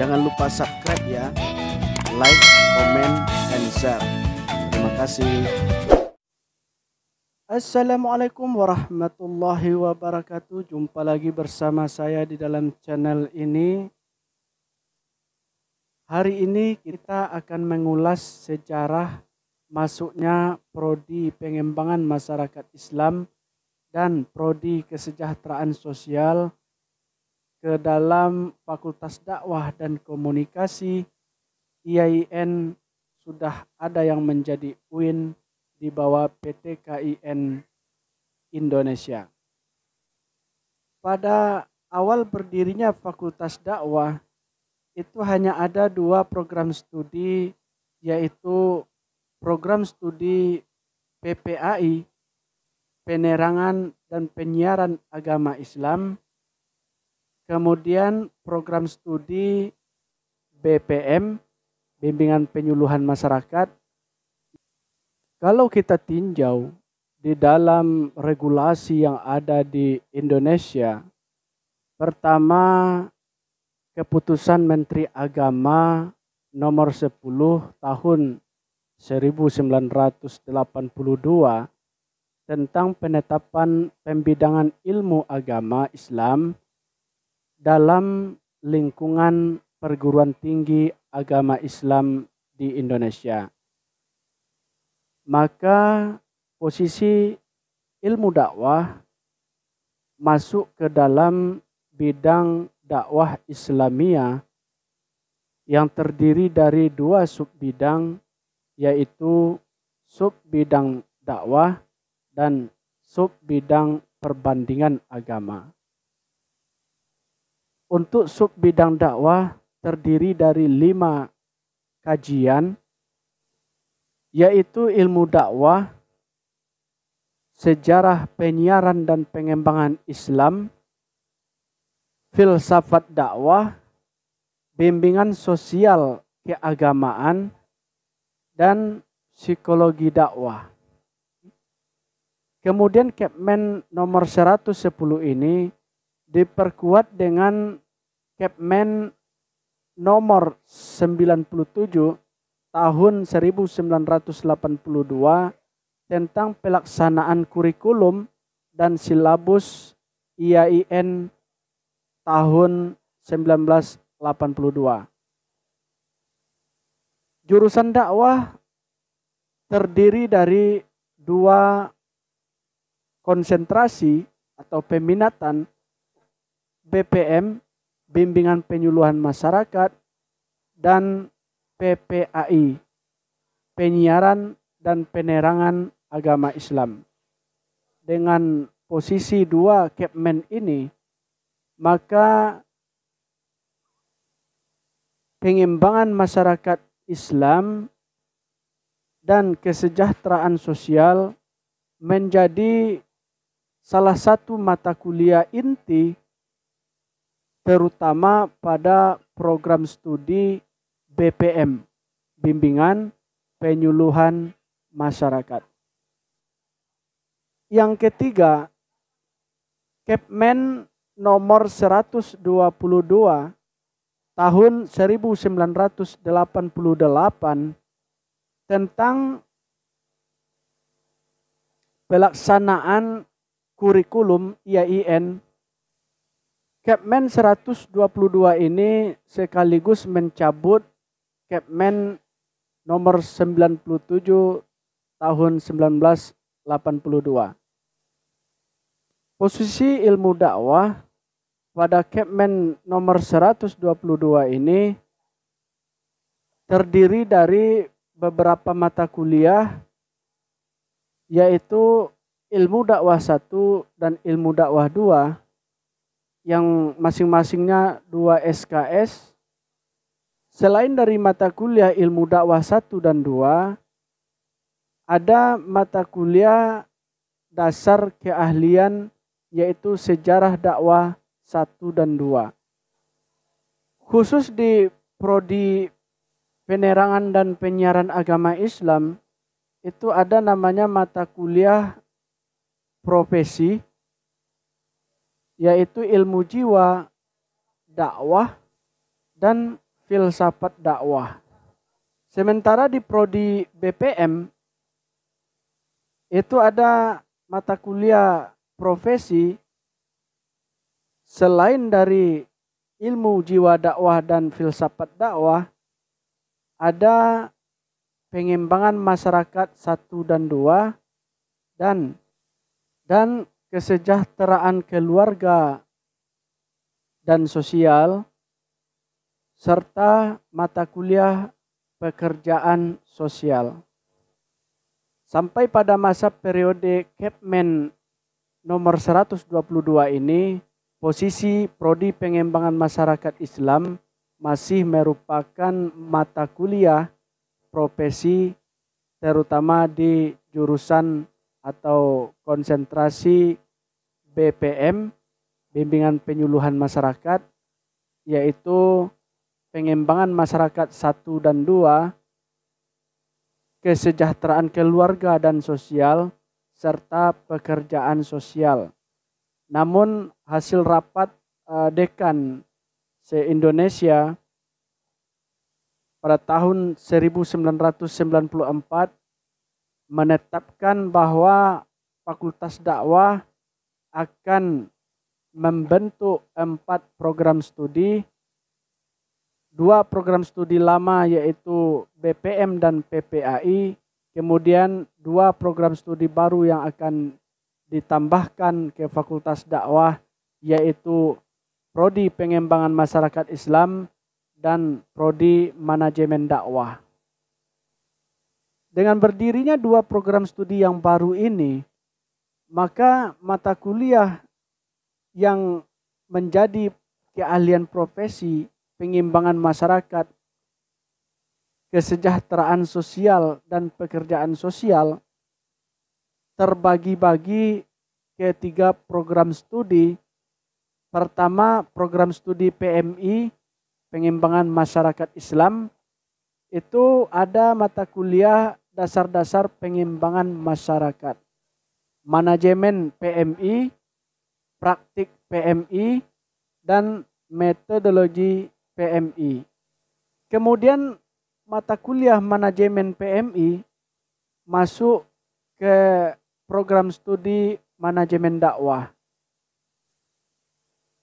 Jangan lupa subscribe ya, like, comment, and share. Terima kasih. Assalamualaikum warahmatullahi wabarakatuh. Jumpa lagi bersama saya di dalam channel ini. Hari ini kita akan mengulas sejarah masuknya prodi pengembangan masyarakat Islam dan prodi kesejahteraan sosial ke dalam Fakultas Dakwah dan Komunikasi IAIN sudah ada yang menjadi UIN di bawah PT KIN Indonesia. Pada awal berdirinya Fakultas Dakwah itu hanya ada dua program studi yaitu program studi PPAI Penerangan dan Penyiaran Agama Islam Kemudian program studi BPM, bimbingan penyuluhan masyarakat. Kalau kita tinjau di dalam regulasi yang ada di Indonesia, pertama keputusan Menteri Agama nomor 10 tahun 1982 tentang penetapan pembidangan ilmu agama Islam dalam lingkungan perguruan tinggi agama Islam di Indonesia. Maka posisi ilmu dakwah masuk ke dalam bidang dakwah Islamiyah yang terdiri dari dua sub bidang yaitu sub bidang dakwah dan sub bidang perbandingan agama untuk sub bidang dakwah terdiri dari lima kajian, yaitu ilmu dakwah, sejarah penyiaran dan pengembangan Islam, filsafat dakwah, bimbingan sosial keagamaan, dan psikologi dakwah. Kemudian Kepmen nomor 110 ini diperkuat dengan Kepmen nomor 97 tahun 1982 tentang pelaksanaan kurikulum dan silabus IAIN tahun 1982. Jurusan dakwah terdiri dari dua konsentrasi atau peminatan BPM, Bimbingan Penyuluhan Masyarakat, dan PPAI, Penyiaran dan Penerangan Agama Islam. Dengan posisi dua Kepmen ini, maka pengembangan masyarakat Islam dan kesejahteraan sosial menjadi salah satu mata kuliah inti terutama pada program studi BPM, bimbingan penyuluhan masyarakat. Yang ketiga, Kepmen nomor 122 tahun 1988 tentang pelaksanaan kurikulum IAIN Capman 122 ini sekaligus mencabut Capman nomor 97 tahun 1982. Posisi ilmu dakwah pada Capman nomor 122 ini terdiri dari beberapa mata kuliah yaitu ilmu dakwah 1 dan ilmu dakwah 2 yang masing-masingnya dua SKS. Selain dari mata kuliah ilmu dakwah satu dan dua ada mata kuliah dasar keahlian yaitu sejarah dakwah satu dan dua Khusus di prodi penerangan dan penyiaran agama Islam itu ada namanya mata kuliah profesi yaitu ilmu jiwa, dakwah, dan filsafat dakwah. Sementara di prodi BPM itu ada mata kuliah profesi selain dari ilmu jiwa dakwah dan filsafat dakwah ada pengembangan masyarakat satu dan dua dan dan kesejahteraan keluarga dan sosial, serta mata kuliah pekerjaan sosial. Sampai pada masa periode Kepmen nomor 122 ini, posisi prodi pengembangan masyarakat Islam masih merupakan mata kuliah profesi terutama di jurusan atau konsentrasi BPM bimbingan penyuluhan masyarakat yaitu pengembangan masyarakat satu dan dua, kesejahteraan keluarga dan sosial, serta pekerjaan sosial. Namun hasil rapat eh, dekan se-Indonesia pada tahun 1994 menetapkan bahwa Fakultas Dakwah akan membentuk empat program studi, dua program studi lama yaitu BPM dan PPAI, kemudian dua program studi baru yang akan ditambahkan ke Fakultas Dakwah yaitu Prodi Pengembangan Masyarakat Islam dan Prodi Manajemen Dakwah. Dengan berdirinya dua program studi yang baru ini, maka mata kuliah yang menjadi keahlian profesi, pengimbangan masyarakat, kesejahteraan sosial dan pekerjaan sosial terbagi-bagi ke tiga program studi. Pertama, program studi PMI, pengimbangan masyarakat Islam, itu ada mata kuliah dasar-dasar pengembangan masyarakat. Manajemen PMI, praktik PMI, dan metodologi PMI. Kemudian mata kuliah manajemen PMI masuk ke program studi manajemen dakwah.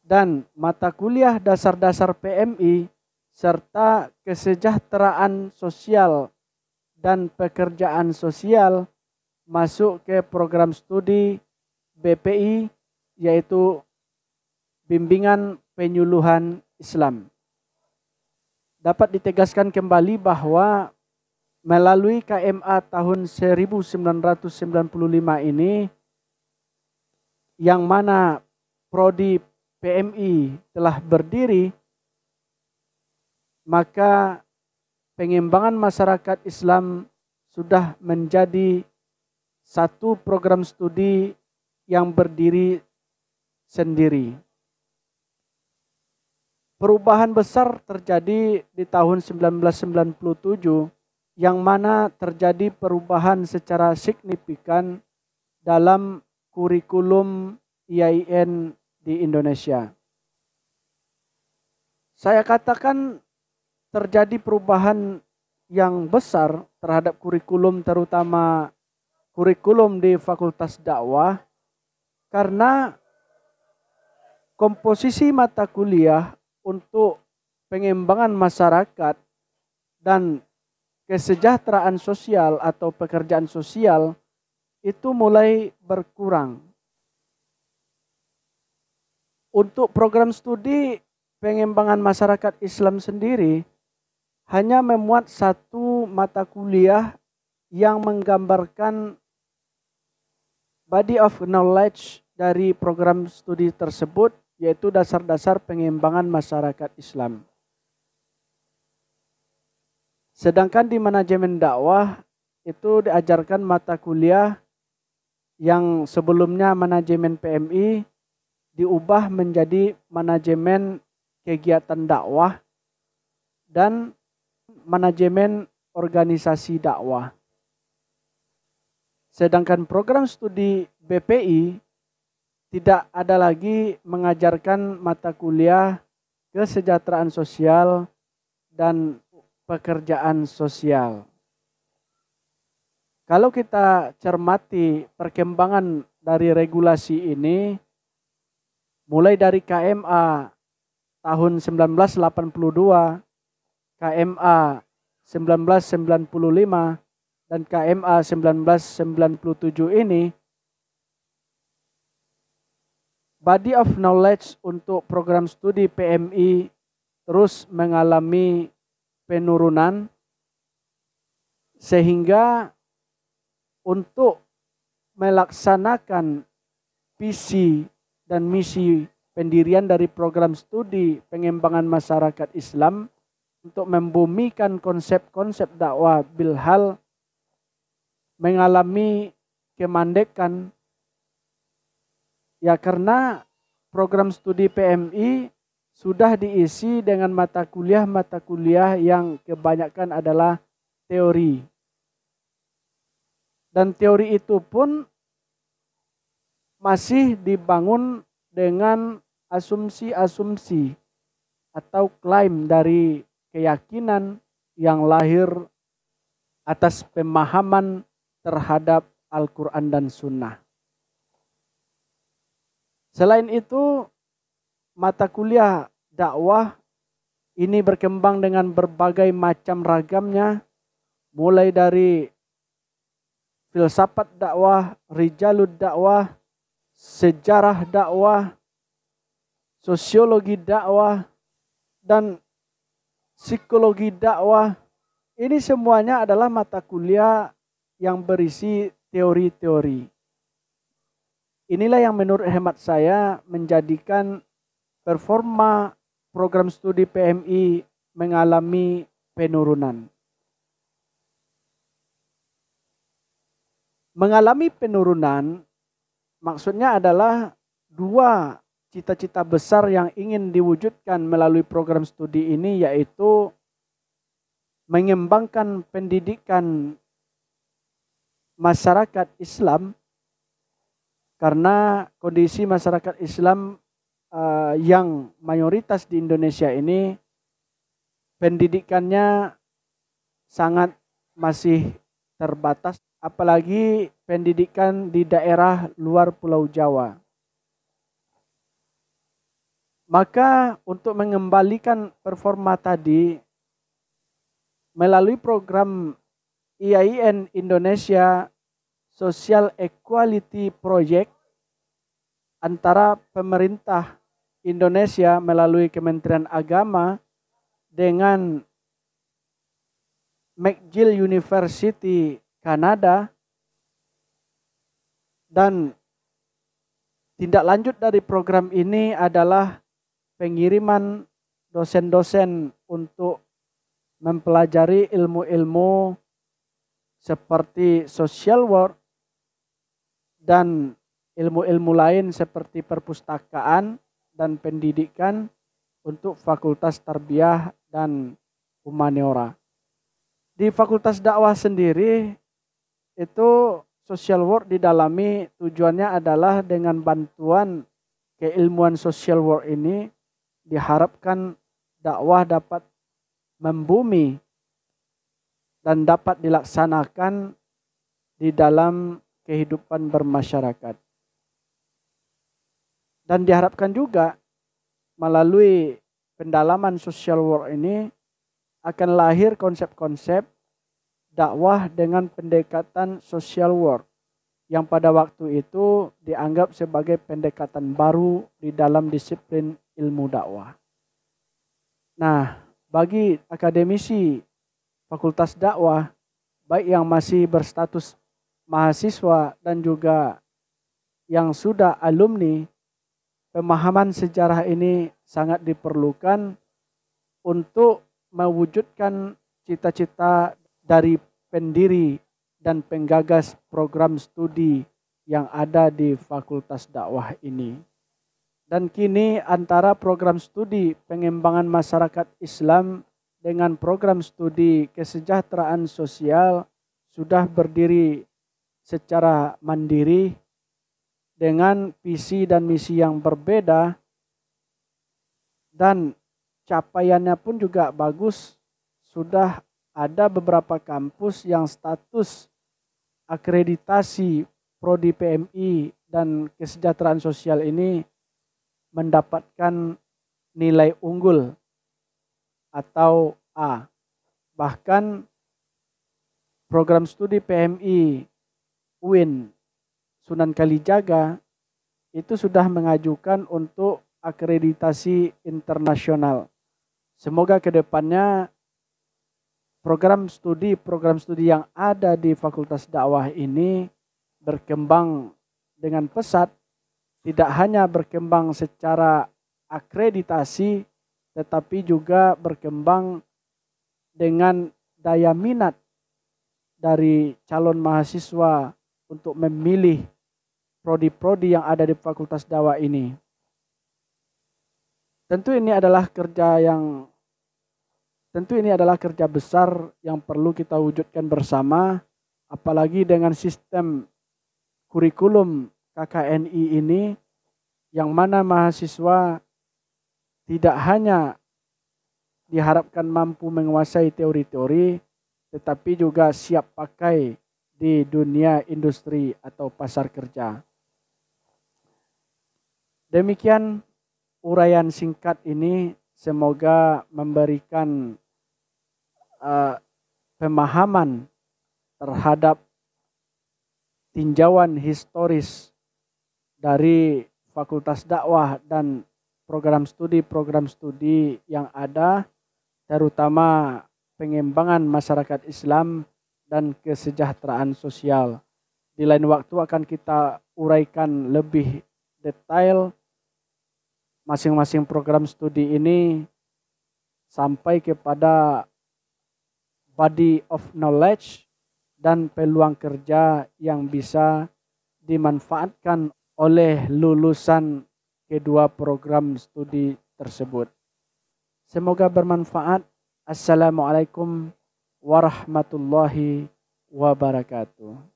Dan mata kuliah dasar-dasar PMI serta kesejahteraan sosial dan Pekerjaan Sosial masuk ke program studi BPI yaitu Bimbingan Penyuluhan Islam. Dapat ditegaskan kembali bahwa melalui KMA tahun 1995 ini yang mana prodi PMI telah berdiri maka pengembangan masyarakat Islam sudah menjadi satu program studi yang berdiri sendiri. Perubahan besar terjadi di tahun 1997 yang mana terjadi perubahan secara signifikan dalam kurikulum IAIN di Indonesia. Saya katakan terjadi perubahan yang besar terhadap kurikulum terutama kurikulum di Fakultas Dakwah karena komposisi mata kuliah untuk pengembangan masyarakat dan kesejahteraan sosial atau pekerjaan sosial itu mulai berkurang. Untuk program studi pengembangan masyarakat Islam sendiri, hanya memuat satu mata kuliah yang menggambarkan body of knowledge dari program studi tersebut yaitu dasar-dasar pengembangan masyarakat Islam. Sedangkan di manajemen dakwah itu diajarkan mata kuliah yang sebelumnya manajemen PMI diubah menjadi manajemen kegiatan dakwah dan manajemen organisasi dakwah. Sedangkan program studi BPI tidak ada lagi mengajarkan mata kuliah kesejahteraan sosial dan pekerjaan sosial. Kalau kita cermati perkembangan dari regulasi ini, mulai dari KMA tahun 1982 KMA 1995 dan KMA 1997 ini body of knowledge untuk program studi PMI terus mengalami penurunan sehingga untuk melaksanakan visi dan misi pendirian dari program studi pengembangan masyarakat Islam untuk membumikan konsep-konsep dakwah bilhal mengalami kemandekan ya karena program studi PMI sudah diisi dengan mata kuliah-mata kuliah yang kebanyakan adalah teori. Dan teori itu pun masih dibangun dengan asumsi-asumsi atau klaim dari keyakinan yang lahir atas pemahaman terhadap Al-Quran dan Sunnah. Selain itu, mata kuliah dakwah ini berkembang dengan berbagai macam ragamnya, mulai dari filsafat dakwah, rijalud dakwah, sejarah dakwah, sosiologi dakwah, dan psikologi dakwah. Ini semuanya adalah mata kuliah yang berisi teori-teori. Inilah yang menurut hemat saya menjadikan performa program studi PMI mengalami penurunan. Mengalami penurunan maksudnya adalah dua cita-cita besar yang ingin diwujudkan melalui program studi ini yaitu mengembangkan pendidikan masyarakat Islam karena kondisi masyarakat Islam uh, yang mayoritas di Indonesia ini pendidikannya sangat masih terbatas apalagi pendidikan di daerah luar Pulau Jawa maka untuk mengembalikan performa tadi melalui program IAIN Indonesia Social Equality Project antara pemerintah Indonesia melalui Kementerian Agama dengan McGill University Kanada dan tindak lanjut dari program ini adalah pengiriman dosen-dosen untuk mempelajari ilmu-ilmu seperti social work dan ilmu-ilmu lain seperti perpustakaan dan pendidikan untuk Fakultas Tarbiyah dan Humaniora. Di Fakultas Dakwah sendiri itu social work didalami tujuannya adalah dengan bantuan keilmuan social work ini diharapkan dakwah dapat membumi dan dapat dilaksanakan di dalam kehidupan bermasyarakat. Dan diharapkan juga melalui pendalaman social work ini akan lahir konsep-konsep dakwah dengan pendekatan social work yang pada waktu itu dianggap sebagai pendekatan baru di dalam disiplin ilmu dakwah. Nah, bagi akademisi fakultas dakwah, baik yang masih berstatus mahasiswa dan juga yang sudah alumni, pemahaman sejarah ini sangat diperlukan untuk mewujudkan cita-cita dari pendiri dan penggagas program studi yang ada di Fakultas Dakwah ini dan kini antara program studi pengembangan masyarakat Islam dengan program studi kesejahteraan sosial sudah berdiri secara mandiri dengan visi dan misi yang berbeda dan capaiannya pun juga bagus sudah ada beberapa kampus yang status akreditasi prodi PMI dan kesejahteraan sosial ini mendapatkan nilai unggul atau A. Bahkan program studi PMI UIN Sunan Kalijaga itu sudah mengajukan untuk akreditasi internasional. Semoga kedepannya program studi program studi yang ada di Fakultas Dakwah ini berkembang dengan pesat tidak hanya berkembang secara akreditasi tetapi juga berkembang dengan daya minat dari calon mahasiswa untuk memilih prodi-prodi yang ada di Fakultas Dawa ini. Tentu ini adalah kerja yang tentu ini adalah kerja besar yang perlu kita wujudkan bersama apalagi dengan sistem kurikulum KKNI ini yang mana mahasiswa tidak hanya diharapkan mampu menguasai teori-teori tetapi juga siap pakai di dunia industri atau pasar kerja. Demikian uraian singkat ini semoga memberikan uh, pemahaman terhadap tinjauan historis dari fakultas dakwah dan program studi-program studi yang ada terutama pengembangan masyarakat Islam dan kesejahteraan sosial. Di lain waktu akan kita uraikan lebih detail masing-masing program studi ini sampai kepada body of knowledge dan peluang kerja yang bisa dimanfaatkan oleh lulusan kedua program studi tersebut. Semoga bermanfaat. Assalamualaikum warahmatullahi wabarakatuh.